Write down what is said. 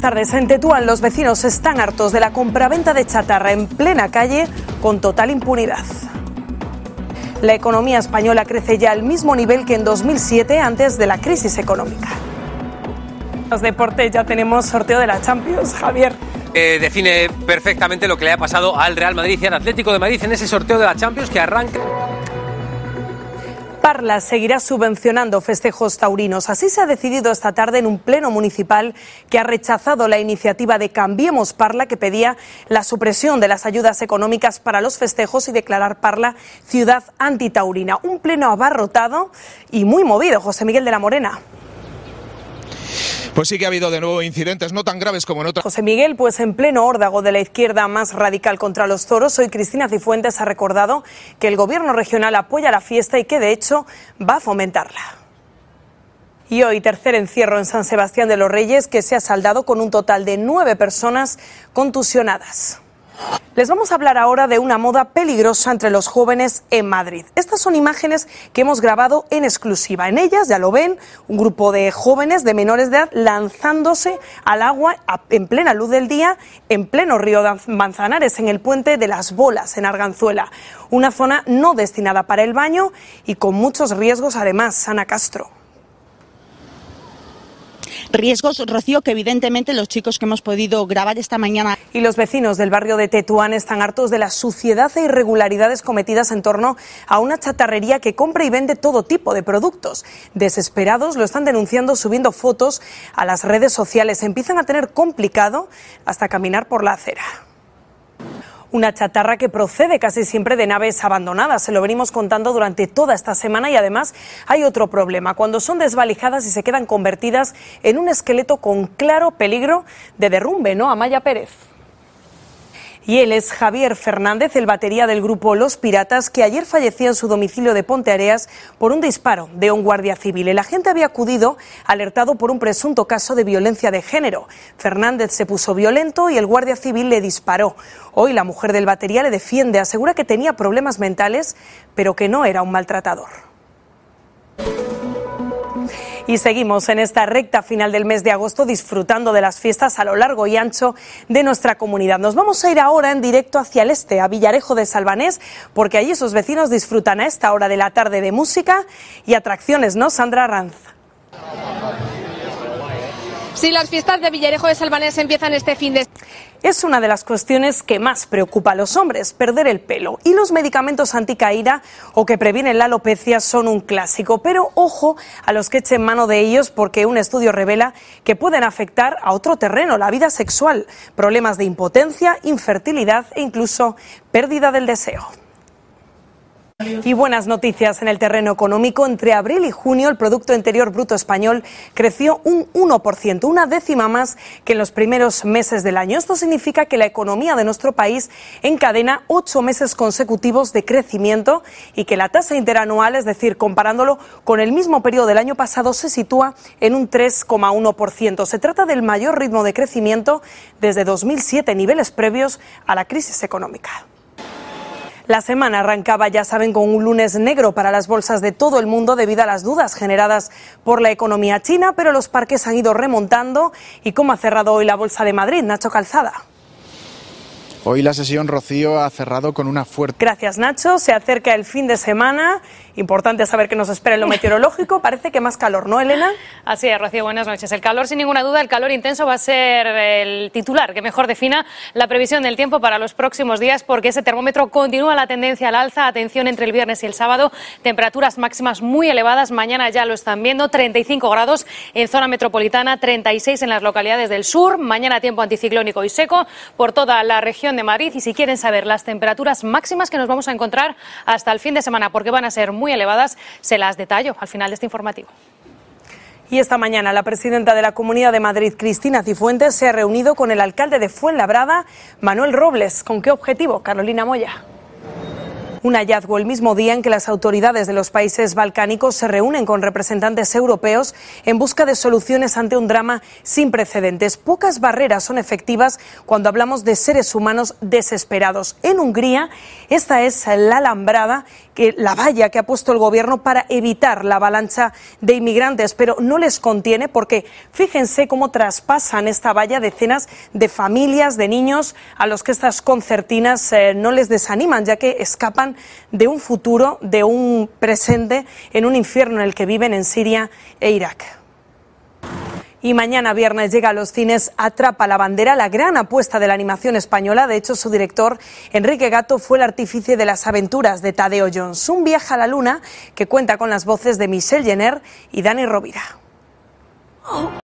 tardes. En Tetuán los vecinos están hartos de la compraventa de chatarra en plena calle con total impunidad. La economía española crece ya al mismo nivel que en 2007 antes de la crisis económica. Los deportes ya tenemos sorteo de la Champions, Javier. Eh, define perfectamente lo que le ha pasado al Real Madrid y al Atlético de Madrid en ese sorteo de la Champions que arranca. Parla seguirá subvencionando festejos taurinos. Así se ha decidido esta tarde en un pleno municipal que ha rechazado la iniciativa de Cambiemos Parla que pedía la supresión de las ayudas económicas para los festejos y declarar Parla ciudad antitaurina. Un pleno abarrotado y muy movido, José Miguel de la Morena. Pues sí que ha habido de nuevo incidentes no tan graves como en otras. José Miguel, pues en pleno órdago de la izquierda más radical contra los toros, hoy Cristina Cifuentes ha recordado que el gobierno regional apoya la fiesta y que de hecho va a fomentarla. Y hoy tercer encierro en San Sebastián de los Reyes que se ha saldado con un total de nueve personas contusionadas. Les vamos a hablar ahora de una moda peligrosa entre los jóvenes en Madrid. Estas son imágenes que hemos grabado en exclusiva. En ellas, ya lo ven, un grupo de jóvenes de menores de edad lanzándose al agua en plena luz del día, en pleno río Manzanares, en el puente de las Bolas, en Arganzuela. Una zona no destinada para el baño y con muchos riesgos, además, Sana Castro riesgos, Rocío, que evidentemente los chicos que hemos podido grabar esta mañana. Y los vecinos del barrio de Tetuán están hartos de la suciedad e irregularidades cometidas en torno a una chatarrería que compra y vende todo tipo de productos. Desesperados lo están denunciando subiendo fotos a las redes sociales. Empiezan a tener complicado hasta caminar por la acera una chatarra que procede casi siempre de naves abandonadas. Se lo venimos contando durante toda esta semana y además hay otro problema. Cuando son desvalijadas y se quedan convertidas en un esqueleto con claro peligro de derrumbe, ¿no? Amaya Pérez. Y él es Javier Fernández, el batería del grupo Los Piratas, que ayer falleció en su domicilio de Ponteareas por un disparo de un guardia civil. El agente había acudido alertado por un presunto caso de violencia de género. Fernández se puso violento y el guardia civil le disparó. Hoy la mujer del batería le defiende, asegura que tenía problemas mentales, pero que no era un maltratador. Y seguimos en esta recta final del mes de agosto disfrutando de las fiestas a lo largo y ancho de nuestra comunidad. Nos vamos a ir ahora en directo hacia el este, a Villarejo de Salvanés, porque allí sus vecinos disfrutan a esta hora de la tarde de música y atracciones, ¿no, Sandra Ranz? si las fiestas de Villarejo de Salvanés empiezan este fin de es una de las cuestiones que más preocupa a los hombres, perder el pelo. Y los medicamentos anticaída o que previenen la alopecia son un clásico. Pero ojo a los que echen mano de ellos porque un estudio revela que pueden afectar a otro terreno, la vida sexual, problemas de impotencia, infertilidad e incluso pérdida del deseo. Y buenas noticias en el terreno económico. Entre abril y junio, el Producto Interior Bruto Español creció un 1%, una décima más que en los primeros meses del año. Esto significa que la economía de nuestro país encadena ocho meses consecutivos de crecimiento y que la tasa interanual, es decir, comparándolo con el mismo periodo del año pasado, se sitúa en un 3,1%. Se trata del mayor ritmo de crecimiento desde 2007, niveles previos a la crisis económica. La semana arrancaba, ya saben, con un lunes negro para las bolsas de todo el mundo debido a las dudas generadas por la economía china, pero los parques han ido remontando. ¿Y cómo ha cerrado hoy la Bolsa de Madrid, Nacho Calzada? Hoy la sesión Rocío ha cerrado con una fuerte. Gracias, Nacho. Se acerca el fin de semana Importante saber qué nos espera en lo meteorológico. Parece que más calor, ¿no, Elena? Así es, Rocío, buenas noches. El calor, sin ninguna duda, el calor intenso va a ser el titular que mejor defina la previsión del tiempo para los próximos días, porque ese termómetro continúa la tendencia al alza. Atención entre el viernes y el sábado. Temperaturas máximas muy elevadas. Mañana ya lo están viendo. 35 grados en zona metropolitana, 36 en las localidades del sur. Mañana tiempo anticiclónico y seco por toda la región de Madrid. Y si quieren saber las temperaturas máximas que nos vamos a encontrar hasta el fin de semana, porque van a ser muy muy elevadas, se las detallo al final de este informativo. Y esta mañana la presidenta de la Comunidad de Madrid, Cristina Cifuentes, se ha reunido con el alcalde de Fuenlabrada, Manuel Robles. ¿Con qué objetivo, Carolina Moya? Un hallazgo el mismo día en que las autoridades de los países balcánicos se reúnen con representantes europeos en busca de soluciones ante un drama sin precedentes. Pocas barreras son efectivas cuando hablamos de seres humanos desesperados. En Hungría, esta es la alambrada, que, la valla que ha puesto el gobierno para evitar la avalancha de inmigrantes, pero no les contiene porque fíjense cómo traspasan esta valla decenas de familias, de niños, a los que estas concertinas eh, no les desaniman, ya que escapan de un futuro, de un presente en un infierno en el que viven en Siria e Irak. Y mañana viernes llega a los cines Atrapa la bandera, la gran apuesta de la animación española. De hecho, su director, Enrique Gato, fue el artífice de las aventuras de Tadeo Jones. Un viaje a la luna que cuenta con las voces de Michelle Jenner y Dani Rovira.